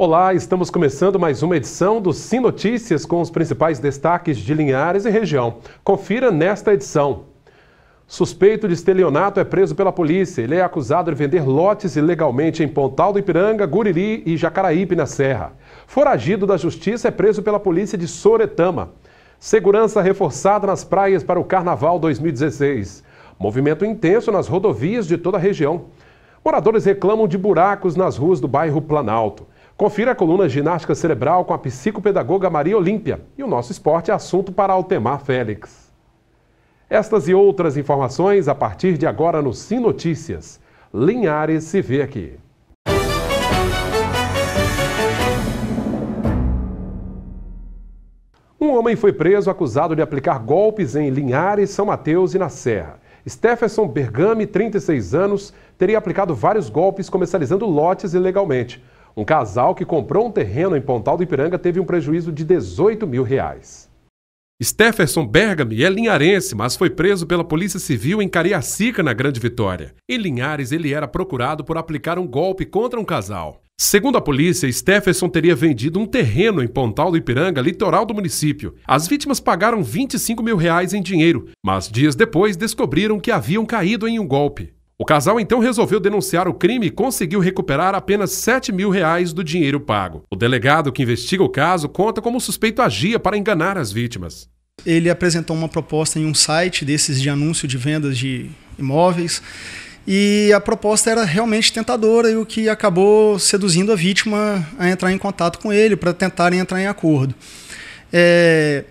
Olá, estamos começando mais uma edição do Sim Notícias com os principais destaques de Linhares e região. Confira nesta edição. Suspeito de estelionato é preso pela polícia. Ele é acusado de vender lotes ilegalmente em Pontal do Ipiranga, Guriri e Jacaraípe, na Serra. Foragido da justiça é preso pela polícia de Soretama. Segurança reforçada nas praias para o Carnaval 2016. Movimento intenso nas rodovias de toda a região. Moradores reclamam de buracos nas ruas do bairro Planalto. Confira a coluna Ginástica Cerebral com a psicopedagoga Maria Olímpia. E o nosso esporte é assunto para Altemar Félix. Estas e outras informações a partir de agora no Sim Notícias. Linhares se vê aqui. Um homem foi preso acusado de aplicar golpes em Linhares, São Mateus e na Serra. Stephenson Bergame, 36 anos, teria aplicado vários golpes comercializando lotes ilegalmente. Um casal que comprou um terreno em Pontal do Ipiranga teve um prejuízo de 18 mil reais. Stefferson Bergami é linharense, mas foi preso pela Polícia Civil em Cariacica, na Grande Vitória. Em Linhares, ele era procurado por aplicar um golpe contra um casal. Segundo a polícia, Stefferson teria vendido um terreno em Pontal do Ipiranga, litoral do município. As vítimas pagaram 25 mil reais em dinheiro, mas dias depois descobriram que haviam caído em um golpe. O casal então resolveu denunciar o crime e conseguiu recuperar apenas 7 mil reais do dinheiro pago. O delegado que investiga o caso conta como o suspeito agia para enganar as vítimas. Ele apresentou uma proposta em um site desses de anúncio de vendas de imóveis e a proposta era realmente tentadora e o que acabou seduzindo a vítima a entrar em contato com ele para tentarem entrar em acordo. É,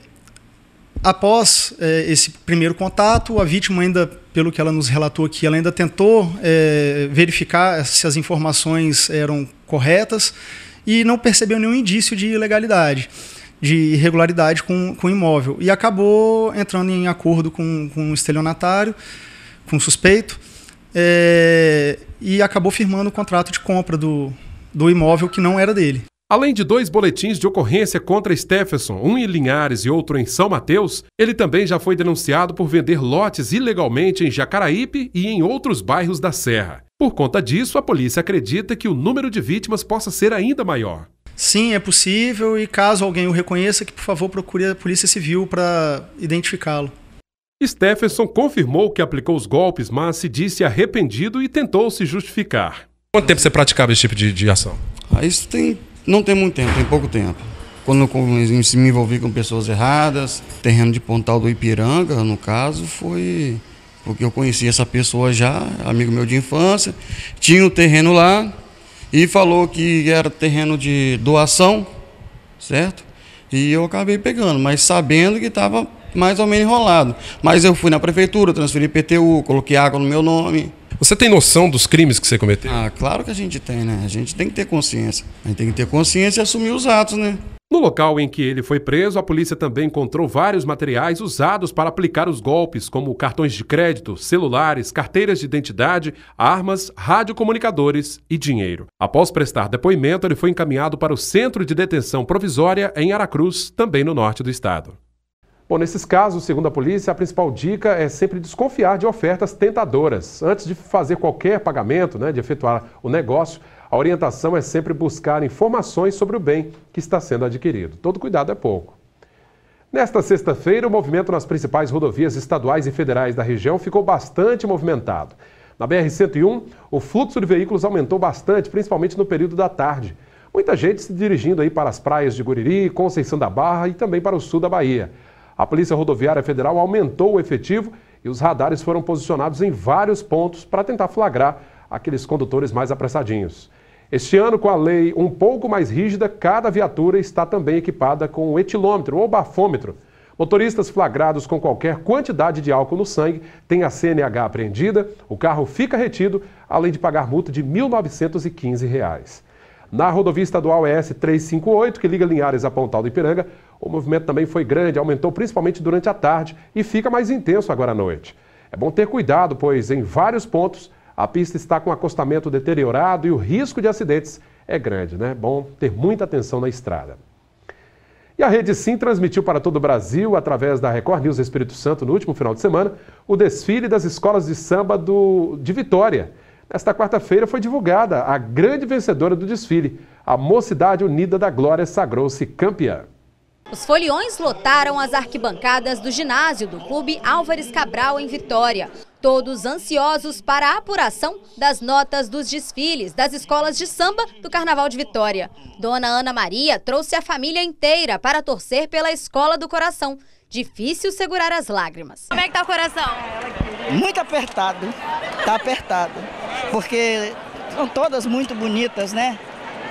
Após é, esse primeiro contato, a vítima ainda, pelo que ela nos relatou aqui, ela ainda tentou é, verificar se as informações eram corretas e não percebeu nenhum indício de ilegalidade, de irregularidade com, com o imóvel. E acabou entrando em acordo com, com o estelionatário, com o suspeito, é, e acabou firmando o contrato de compra do, do imóvel que não era dele. Além de dois boletins de ocorrência contra Stephenson, um em Linhares e outro em São Mateus, ele também já foi denunciado por vender lotes ilegalmente em Jacaraípe e em outros bairros da Serra. Por conta disso, a polícia acredita que o número de vítimas possa ser ainda maior. Sim, é possível e caso alguém o reconheça, que por favor procure a Polícia Civil para identificá-lo. Stephenson confirmou que aplicou os golpes, mas se disse arrependido e tentou se justificar. Quanto tempo você praticava esse tipo de, de ação? Ah, isso tem não tem muito tempo, tem pouco tempo. Quando eu me envolvi com pessoas erradas, terreno de Pontal do Ipiranga, no caso, foi porque eu conheci essa pessoa já, amigo meu de infância, tinha o um terreno lá e falou que era terreno de doação, certo? E eu acabei pegando, mas sabendo que estava mais ou menos enrolado. Mas eu fui na prefeitura, transferi PTU, coloquei água no meu nome, você tem noção dos crimes que você cometeu? Ah, claro que a gente tem, né? A gente tem que ter consciência. A gente tem que ter consciência e assumir os atos, né? No local em que ele foi preso, a polícia também encontrou vários materiais usados para aplicar os golpes, como cartões de crédito, celulares, carteiras de identidade, armas, radiocomunicadores e dinheiro. Após prestar depoimento, ele foi encaminhado para o Centro de Detenção Provisória em Aracruz, também no norte do estado. Bom, nesses casos, segundo a polícia, a principal dica é sempre desconfiar de ofertas tentadoras. Antes de fazer qualquer pagamento, né, de efetuar o negócio, a orientação é sempre buscar informações sobre o bem que está sendo adquirido. Todo cuidado é pouco. Nesta sexta-feira, o movimento nas principais rodovias estaduais e federais da região ficou bastante movimentado. Na BR-101, o fluxo de veículos aumentou bastante, principalmente no período da tarde. Muita gente se dirigindo aí para as praias de Guriri, Conceição da Barra e também para o sul da Bahia. A Polícia Rodoviária Federal aumentou o efetivo e os radares foram posicionados em vários pontos para tentar flagrar aqueles condutores mais apressadinhos. Este ano, com a lei um pouco mais rígida, cada viatura está também equipada com um etilômetro ou bafômetro. Motoristas flagrados com qualquer quantidade de álcool no sangue têm a CNH apreendida, o carro fica retido, além de pagar multa de R$ 1.915. Reais. Na rodovia estadual ES 358, que liga Linhares a Pontal do Ipiranga, o movimento também foi grande, aumentou principalmente durante a tarde e fica mais intenso agora à noite. É bom ter cuidado, pois em vários pontos a pista está com acostamento deteriorado e o risco de acidentes é grande, né? É bom ter muita atenção na estrada. E a Rede Sim transmitiu para todo o Brasil, através da Record News Espírito Santo, no último final de semana, o desfile das escolas de samba do... de Vitória. Nesta quarta-feira foi divulgada a grande vencedora do desfile. A Mocidade Unida da Glória sagrou-se campeã. Os foliões lotaram as arquibancadas do ginásio do Clube Álvares Cabral, em Vitória. Todos ansiosos para a apuração das notas dos desfiles das escolas de samba do Carnaval de Vitória. Dona Ana Maria trouxe a família inteira para torcer pela Escola do Coração. Difícil segurar as lágrimas. Como é que está o coração? Muito apertado, Está apertado. Porque são todas muito bonitas, né?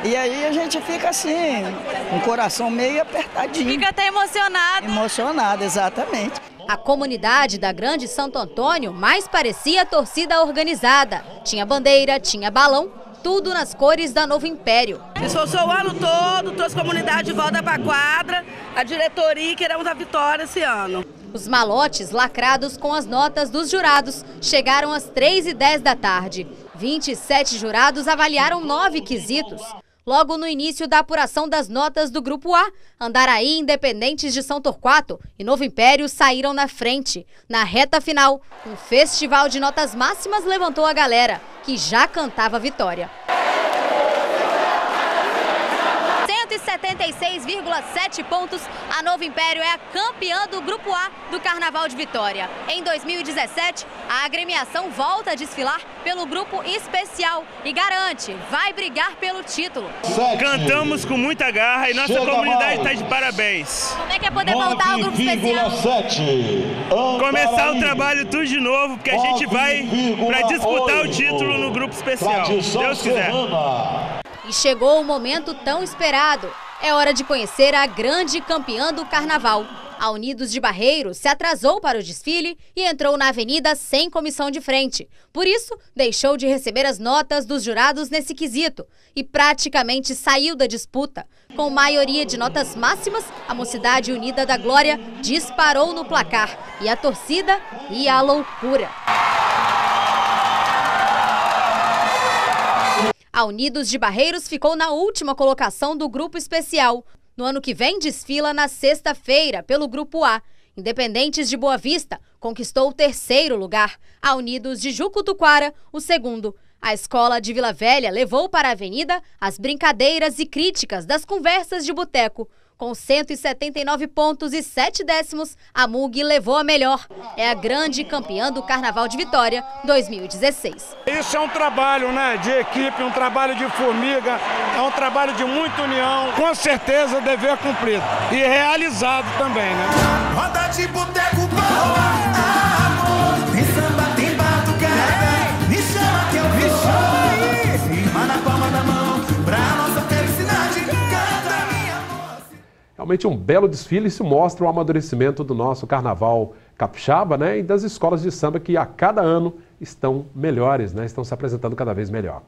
E aí a gente fica assim, com o coração meio apertadinho. Fica até emocionado. Emocionado, exatamente. A comunidade da Grande Santo Antônio mais parecia torcida organizada. Tinha bandeira, tinha balão, tudo nas cores da Novo Império. Esforçou o ano todo, trouxe a comunidade de volta para a quadra, a diretoria e queremos a vitória esse ano. Os malotes lacrados com as notas dos jurados chegaram às 3h10 da tarde. 27 jurados avaliaram nove quesitos logo no início da apuração das notas do Grupo A. Andaraí, Independentes de São Torquato e Novo Império saíram na frente. Na reta final, um festival de notas máximas levantou a galera, que já cantava vitória. 76,7 pontos, a Novo Império é a campeã do Grupo A do Carnaval de Vitória. Em 2017, a agremiação volta a desfilar pelo grupo especial e garante, vai brigar pelo título. Cantamos com muita garra e nossa Chega comunidade está de parabéns. Como é que é poder voltar ao grupo especial? Começar o trabalho tudo de novo, porque a gente vai para disputar o título no grupo especial. Deus quiser. E chegou o momento tão esperado. É hora de conhecer a grande campeã do carnaval. A Unidos de Barreiros se atrasou para o desfile e entrou na avenida sem comissão de frente. Por isso, deixou de receber as notas dos jurados nesse quesito e praticamente saiu da disputa. Com maioria de notas máximas, a Mocidade Unida da Glória disparou no placar e a torcida ia à loucura. A Unidos de Barreiros ficou na última colocação do grupo especial. No ano que vem, desfila na sexta-feira pelo Grupo A. Independentes de Boa Vista conquistou o terceiro lugar. A Unidos de Jucutuquara, o segundo. A escola de Vila Velha levou para a avenida as brincadeiras e críticas das conversas de boteco. Com 179 pontos e 7 décimos, a MUG levou a melhor. É a grande campeã do Carnaval de Vitória 2016. Isso é um trabalho né, de equipe, um trabalho de formiga, é um trabalho de muita união. Com certeza dever é cumprido e realizado também. Né? Roda de boteco, barroa. Realmente um belo desfile e se mostra o amadurecimento do nosso carnaval capixaba né, e das escolas de samba que a cada ano estão melhores, né, estão se apresentando cada vez melhor.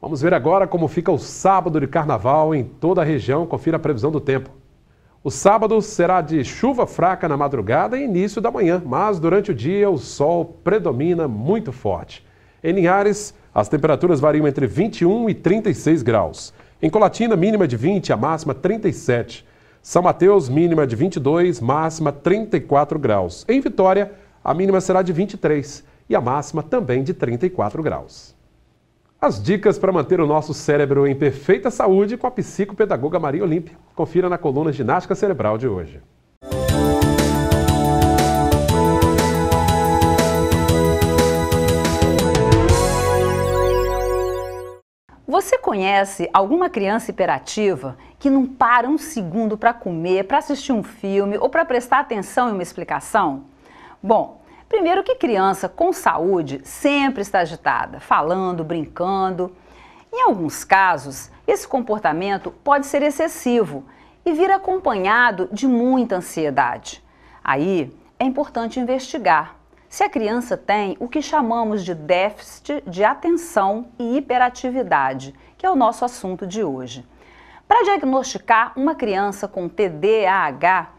Vamos ver agora como fica o sábado de carnaval em toda a região. Confira a previsão do tempo. O sábado será de chuva fraca na madrugada e início da manhã, mas durante o dia o sol predomina muito forte. Em Linhares, as temperaturas variam entre 21 e 36 graus. Em Colatina, mínima de 20, a máxima 37. São Mateus, mínima de 22, máxima 34 graus. Em Vitória, a mínima será de 23 e a máxima também de 34 graus. As dicas para manter o nosso cérebro em perfeita saúde com a psicopedagoga Maria Olímpia. Confira na coluna Ginástica Cerebral de hoje. conhece alguma criança hiperativa que não para um segundo para comer, para assistir um filme ou para prestar atenção em uma explicação? Bom, primeiro que criança com saúde sempre está agitada, falando, brincando. Em alguns casos, esse comportamento pode ser excessivo e vir acompanhado de muita ansiedade. Aí é importante investigar se a criança tem o que chamamos de déficit de atenção e hiperatividade, que é o nosso assunto de hoje. Para diagnosticar uma criança com TDAH,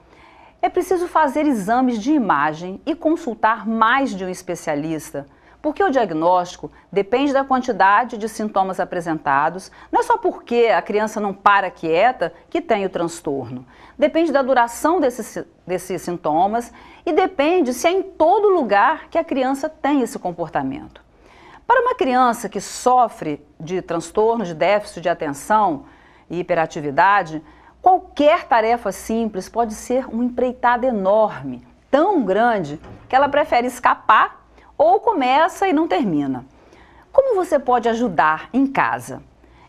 é preciso fazer exames de imagem e consultar mais de um especialista, porque o diagnóstico depende da quantidade de sintomas apresentados, não é só porque a criança não para quieta que tem o transtorno. Depende da duração desses, desses sintomas e depende se é em todo lugar que a criança tem esse comportamento. Para uma criança que sofre de transtorno de déficit de atenção e hiperatividade, qualquer tarefa simples pode ser um empreitado enorme, tão grande que ela prefere escapar ou começa e não termina. Como você pode ajudar em casa?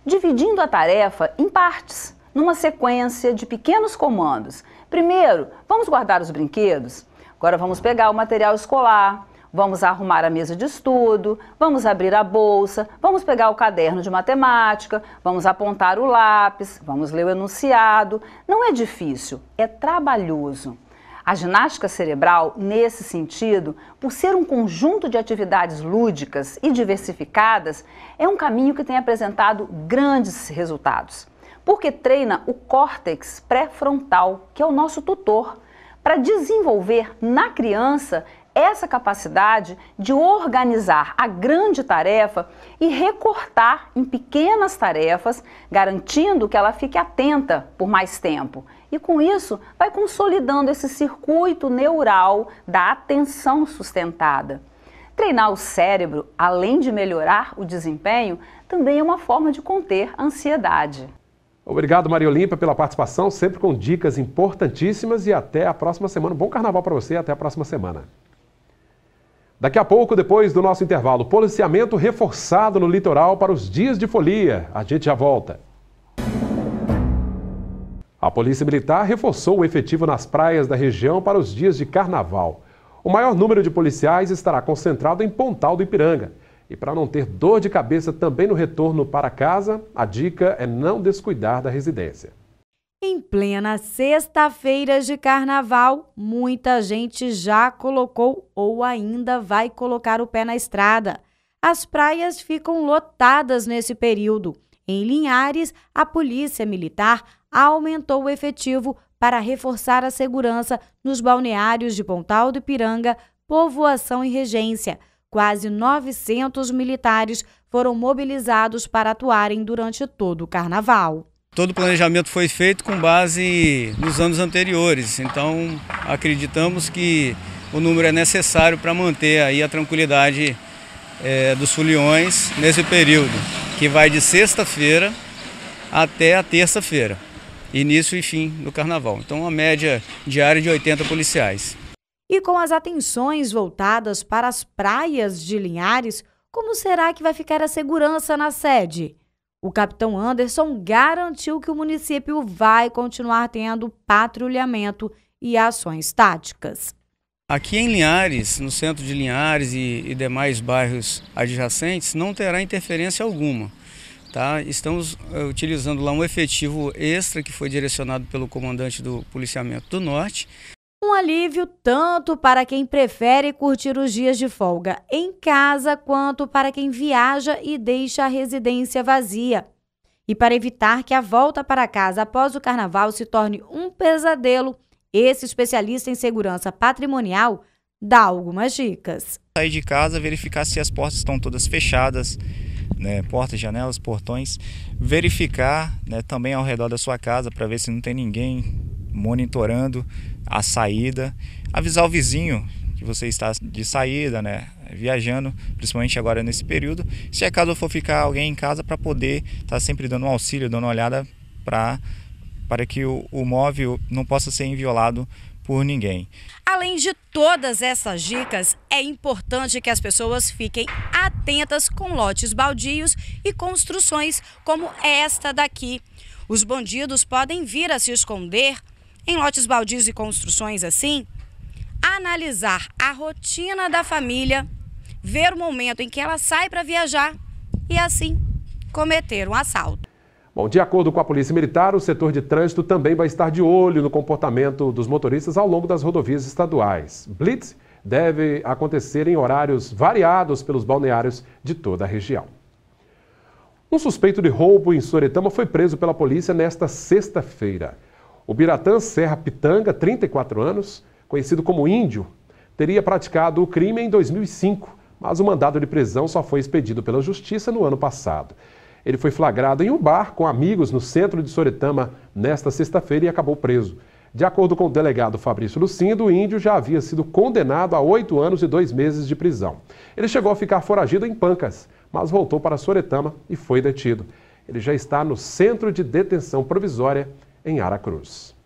Dividindo a tarefa em partes, numa sequência de pequenos comandos. Primeiro, vamos guardar os brinquedos? Agora vamos pegar o material escolar, Vamos arrumar a mesa de estudo, vamos abrir a bolsa, vamos pegar o caderno de matemática, vamos apontar o lápis, vamos ler o enunciado. Não é difícil, é trabalhoso. A ginástica cerebral, nesse sentido, por ser um conjunto de atividades lúdicas e diversificadas, é um caminho que tem apresentado grandes resultados, porque treina o córtex pré-frontal, que é o nosso tutor, para desenvolver na criança essa capacidade de organizar a grande tarefa e recortar em pequenas tarefas, garantindo que ela fique atenta por mais tempo. E com isso, vai consolidando esse circuito neural da atenção sustentada. Treinar o cérebro, além de melhorar o desempenho, também é uma forma de conter a ansiedade. Obrigado, Maria Olímpia, pela participação, sempre com dicas importantíssimas e até a próxima semana. Bom carnaval para você e até a próxima semana. Daqui a pouco, depois do nosso intervalo, policiamento reforçado no litoral para os dias de folia. A gente já volta. A Polícia Militar reforçou o efetivo nas praias da região para os dias de carnaval. O maior número de policiais estará concentrado em Pontal do Ipiranga. E para não ter dor de cabeça também no retorno para casa, a dica é não descuidar da residência. Em plena sexta-feira de carnaval, muita gente já colocou ou ainda vai colocar o pé na estrada. As praias ficam lotadas nesse período. Em Linhares, a Polícia Militar aumentou o efetivo para reforçar a segurança nos balneários de Pontal do Ipiranga, Povoação e Regência. Quase 900 militares foram mobilizados para atuarem durante todo o carnaval. Todo o planejamento foi feito com base nos anos anteriores, então acreditamos que o número é necessário para manter aí a tranquilidade é, dos foliões nesse período, que vai de sexta-feira até a terça-feira, início e fim do carnaval. Então, uma média diária de 80 policiais. E com as atenções voltadas para as praias de Linhares, como será que vai ficar a segurança na sede? O capitão Anderson garantiu que o município vai continuar tendo patrulhamento e ações táticas. Aqui em Linhares, no centro de Linhares e, e demais bairros adjacentes, não terá interferência alguma. Tá? Estamos uh, utilizando lá um efetivo extra que foi direcionado pelo comandante do policiamento do Norte um alívio tanto para quem prefere curtir os dias de folga em casa, quanto para quem viaja e deixa a residência vazia. E para evitar que a volta para casa após o carnaval se torne um pesadelo, esse especialista em segurança patrimonial dá algumas dicas. Sair de casa, verificar se as portas estão todas fechadas, né, portas, janelas, portões. Verificar né, também ao redor da sua casa para ver se não tem ninguém monitorando a saída, avisar o vizinho que você está de saída, né? Viajando, principalmente agora nesse período. Se acaso é for ficar alguém em casa para poder estar tá sempre dando um auxílio, dando uma olhada para para que o, o móvel não possa ser inviolado por ninguém. Além de todas essas dicas, é importante que as pessoas fiquem atentas com lotes baldios e construções como esta daqui. Os bandidos podem vir a se esconder em lotes baldios e construções assim, analisar a rotina da família, ver o momento em que ela sai para viajar e assim cometer um assalto. Bom, de acordo com a Polícia Militar, o setor de trânsito também vai estar de olho no comportamento dos motoristas ao longo das rodovias estaduais. Blitz deve acontecer em horários variados pelos balneários de toda a região. Um suspeito de roubo em Soretama foi preso pela polícia nesta sexta-feira. O Biratã Serra Pitanga, 34 anos, conhecido como Índio, teria praticado o crime em 2005, mas o mandado de prisão só foi expedido pela Justiça no ano passado. Ele foi flagrado em um bar com amigos no centro de Soretama nesta sexta-feira e acabou preso. De acordo com o delegado Fabrício Lucindo, o índio já havia sido condenado a oito anos e dois meses de prisão. Ele chegou a ficar foragido em Pancas, mas voltou para Soretama e foi detido. Ele já está no centro de detenção provisória em Aracruz.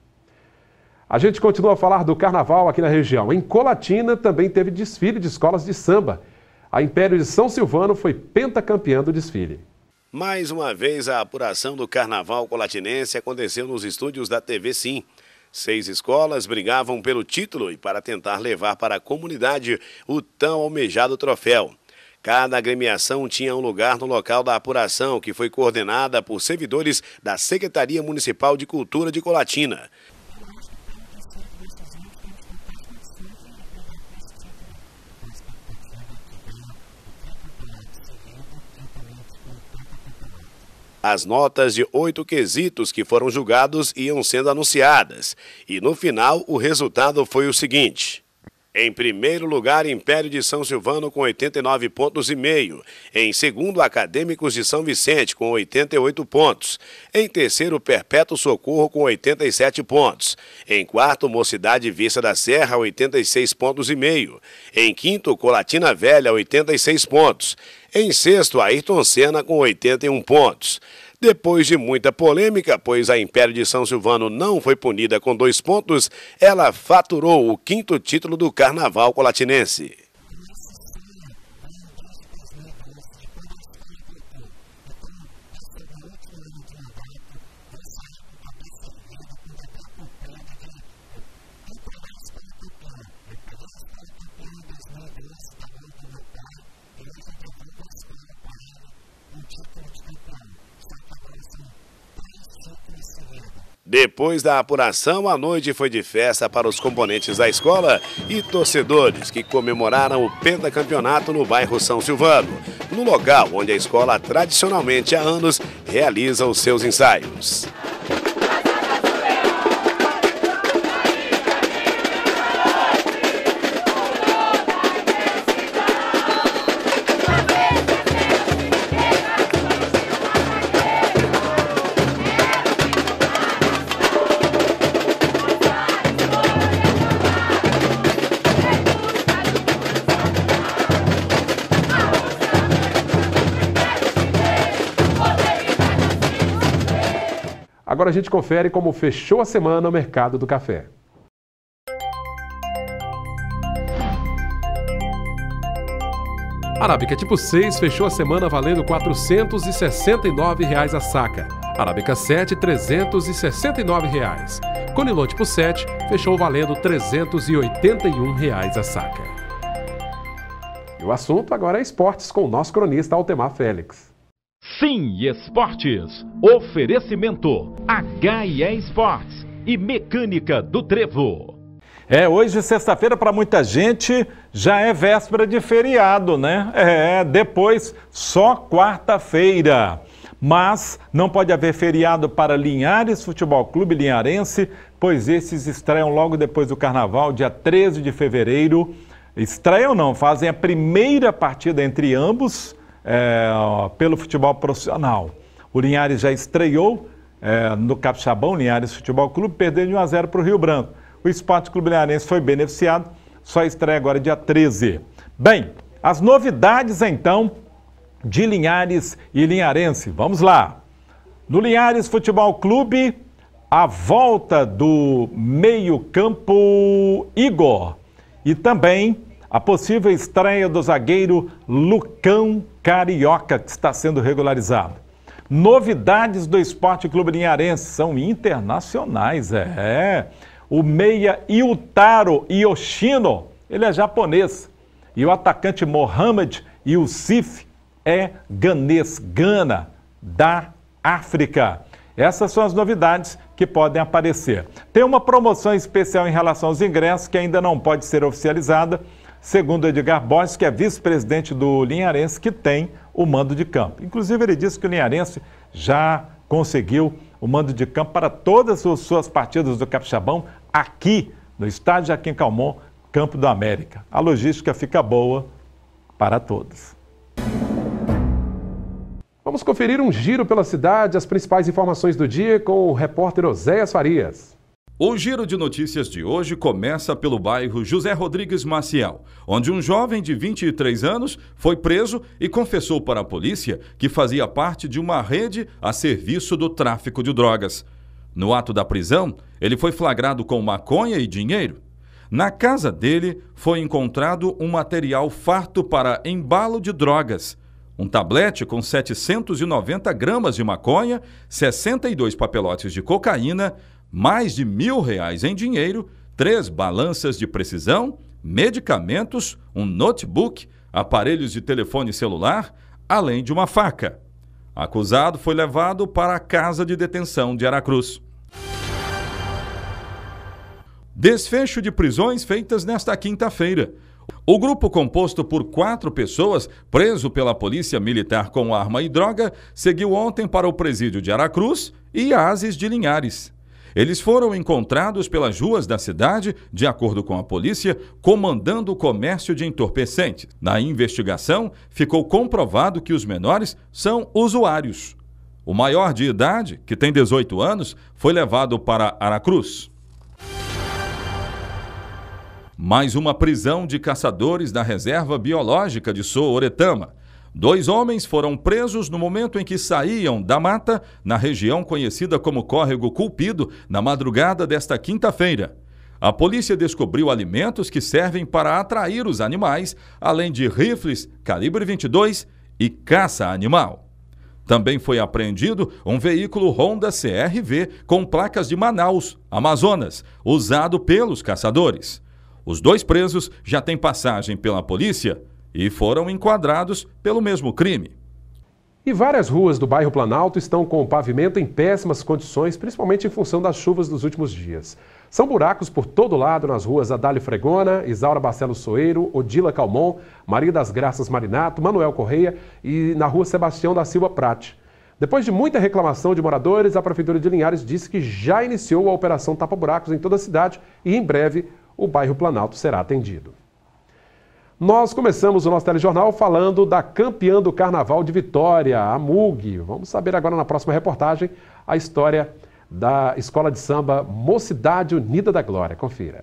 A gente continua a falar do carnaval aqui na região. Em Colatina também teve desfile de escolas de samba. A Império de São Silvano foi pentacampeã do desfile. Mais uma vez, a apuração do carnaval colatinense aconteceu nos estúdios da TV Sim. Seis escolas brigavam pelo título e para tentar levar para a comunidade o tão almejado troféu. Cada agremiação tinha um lugar no local da apuração, que foi coordenada por servidores da Secretaria Municipal de Cultura de Colatina. As notas de oito quesitos que foram julgados iam sendo anunciadas, e no final o resultado foi o seguinte. Em primeiro lugar, Império de São Silvano com 89 pontos e meio. Em segundo, Acadêmicos de São Vicente com 88 pontos. Em terceiro, Perpétuo Socorro com 87 pontos. Em quarto, Mocidade Vista da Serra 86 pontos e meio. Em quinto, Colatina Velha 86 pontos. Em sexto, Ayrton Senna com 81 pontos. Depois de muita polêmica, pois a Império de São Silvano não foi punida com dois pontos, ela faturou o quinto título do Carnaval Colatinense. Depois da apuração, a noite foi de festa para os componentes da escola e torcedores que comemoraram o pentacampeonato no bairro São Silvano, no local onde a escola tradicionalmente há anos realiza os seus ensaios. Agora a gente confere como fechou a semana o mercado do café. Arábica tipo 6 fechou a semana valendo R$ 469 reais a saca. Arábica 7, R$ 369. Reais. Conilon tipo 7 fechou valendo R$ 381 reais a saca. E o assunto agora é esportes com o nosso cronista Altemar Félix. Sim Esportes. Oferecimento HIE Esportes e Mecânica do Trevo. É, hoje, sexta-feira, para muita gente, já é véspera de feriado, né? É, depois só quarta-feira. Mas não pode haver feriado para Linhares Futebol Clube Linharense, pois esses estreiam logo depois do carnaval, dia 13 de fevereiro. Estreiam não, fazem a primeira partida entre ambos é, pelo futebol profissional. O Linhares já estreou é, no Capixabão, Linhares Futebol Clube, perdeu de 1 a 0 para o Rio Branco. O Esporte Clube Linharense foi beneficiado, só estreia agora dia 13. Bem, as novidades então de Linhares e Linharense. Vamos lá. No Linhares Futebol Clube, a volta do meio-campo Igor e também a possível estreia do zagueiro Lucão Carioca, que está sendo regularizado. Novidades do Esporte Clube Linharense são internacionais, é. O meia Yutaro Yoshino, ele é japonês. E o atacante Mohamed Youssef é ganês, Gana, da África. Essas são as novidades que podem aparecer. Tem uma promoção especial em relação aos ingressos que ainda não pode ser oficializada, segundo Edgar Borges, que é vice-presidente do Linharense, que tem o mando de campo. Inclusive, ele disse que o Linharense já conseguiu o mando de campo para todas as suas partidas do Capixabão aqui no estádio Jaquim Calmon, Campo da América. A logística fica boa para todos. Vamos conferir um giro pela cidade, as principais informações do dia com o repórter Oséias Farias. O giro de notícias de hoje começa pelo bairro José Rodrigues Maciel, onde um jovem de 23 anos foi preso e confessou para a polícia que fazia parte de uma rede a serviço do tráfico de drogas. No ato da prisão, ele foi flagrado com maconha e dinheiro. Na casa dele foi encontrado um material farto para embalo de drogas um tablete com 790 gramas de maconha, 62 papelotes de cocaína, mais de mil reais em dinheiro, três balanças de precisão, medicamentos, um notebook, aparelhos de telefone celular, além de uma faca. Acusado foi levado para a casa de detenção de Aracruz. Desfecho de prisões feitas nesta quinta-feira. O grupo composto por quatro pessoas, preso pela polícia militar com arma e droga, seguiu ontem para o presídio de Aracruz e Ases de Linhares. Eles foram encontrados pelas ruas da cidade, de acordo com a polícia, comandando o comércio de entorpecentes. Na investigação, ficou comprovado que os menores são usuários. O maior de idade, que tem 18 anos, foi levado para Aracruz. Mais uma prisão de caçadores da reserva biológica de Sooretama. Dois homens foram presos no momento em que saíam da mata, na região conhecida como Córrego Culpido, na madrugada desta quinta-feira. A polícia descobriu alimentos que servem para atrair os animais, além de rifles calibre 22 e caça animal. Também foi apreendido um veículo Honda CRV com placas de Manaus, Amazonas, usado pelos caçadores. Os dois presos já têm passagem pela polícia e foram enquadrados pelo mesmo crime. E várias ruas do bairro Planalto estão com o pavimento em péssimas condições, principalmente em função das chuvas dos últimos dias. São buracos por todo lado nas ruas Adalho Fregona, Isaura Barcelos Soeiro, Odila Calmon, Maria das Graças Marinato, Manuel Correia e na rua Sebastião da Silva Prate. Depois de muita reclamação de moradores, a Prefeitura de Linhares disse que já iniciou a Operação Tapa Buracos em toda a cidade e em breve o bairro Planalto será atendido. Nós começamos o nosso telejornal falando da campeã do Carnaval de Vitória, a MUG. Vamos saber agora na próxima reportagem a história da Escola de Samba Mocidade Unida da Glória. Confira.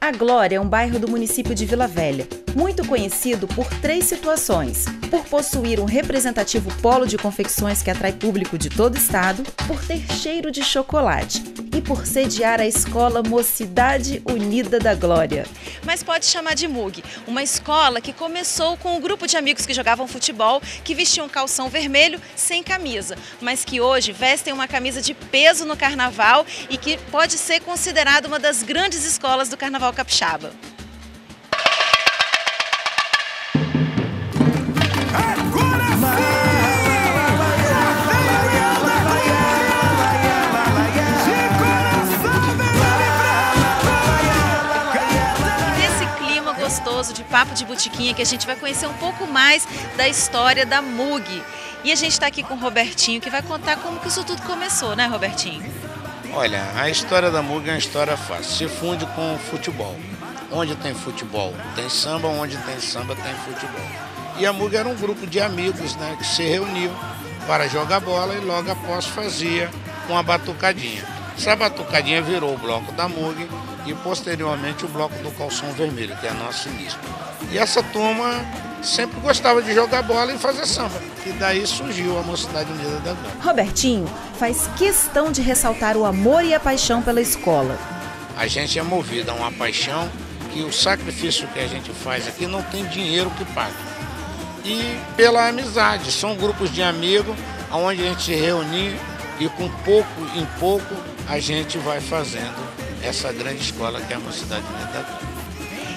A Glória é um bairro do município de Vila Velha, muito conhecido por três situações: por possuir um representativo polo de confecções que atrai público de todo o estado, por ter cheiro de chocolate e por sediar a escola Mocidade Unida da Glória. Mas pode chamar de MUG, uma escola que começou com um grupo de amigos que jogavam futebol, que vestiam calção vermelho sem camisa, mas que hoje vestem uma camisa de peso no carnaval e que pode ser considerada uma das grandes escolas do carnaval clima capixaba. de papo de botiquinha que a gente vai conhecer um pouco mais da história da MUG. E a gente está aqui com o Robertinho que vai contar como que isso tudo começou, né, Robertinho? Olha, a história da Muga é uma história fácil. Se funde com o futebol. Onde tem futebol, tem samba. Onde tem samba, tem futebol. E a Muga era um grupo de amigos, né? Que se reuniu para jogar bola e logo após fazia uma batucadinha. Essa batucadinha virou o bloco da Muga e posteriormente o bloco do Calção Vermelho, que é nosso sinistro. E essa turma sempre gostava de jogar bola e fazer samba. E daí surgiu a Mocidade Unida da Vila. Robertinho faz questão de ressaltar o amor e a paixão pela escola. A gente é movido a uma paixão que o sacrifício que a gente faz aqui não tem dinheiro que paga. E pela amizade, são grupos de amigos onde a gente se reúne e com pouco em pouco a gente vai fazendo essa grande escola que é a Mocidade Orientadora.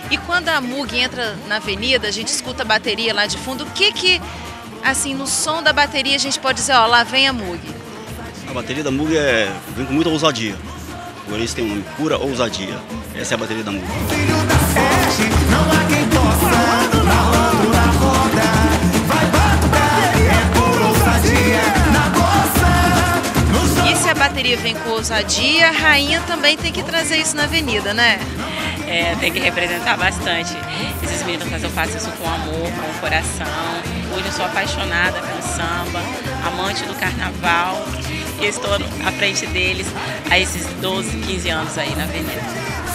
E quando a MUG entra na avenida, a gente escuta a bateria lá de fundo, o que que, assim, no som da bateria a gente pode dizer, ó, lá vem a MUG? A bateria da MUG é, vem com muita ousadia. Por isso tem o um nome, pura ousadia. Essa é a bateria da MUG. Filho da sorte, não há quem possa. Sadia, a rainha também tem que trazer isso na avenida, né? É, tem que representar bastante. Esses meninos fazem, eu faço isso com amor, com o coração. Hoje eu sou apaixonada pelo samba, amante do carnaval e estou à frente deles há esses 12, 15 anos aí na avenida.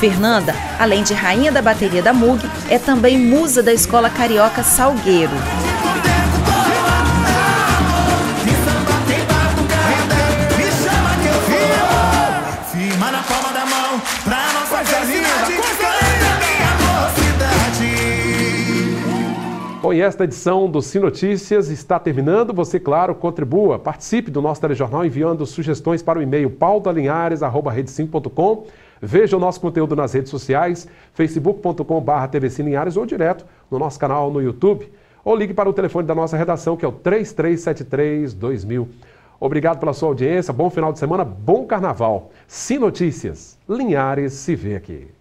Fernanda, além de rainha da bateria da MUG, é também musa da escola carioca Salgueiro. Bom, e esta edição do Sim Notícias está terminando. Você, claro, contribua, participe do nosso telejornal enviando sugestões para o e-mail paulalinhares.com. Veja o nosso conteúdo nas redes sociais, facebook.com.br tvcinlinhares ou direto no nosso canal no YouTube. Ou ligue para o telefone da nossa redação, que é o 3373 2000. Obrigado pela sua audiência, bom final de semana, bom carnaval. Sim Notícias, Linhares se vê aqui.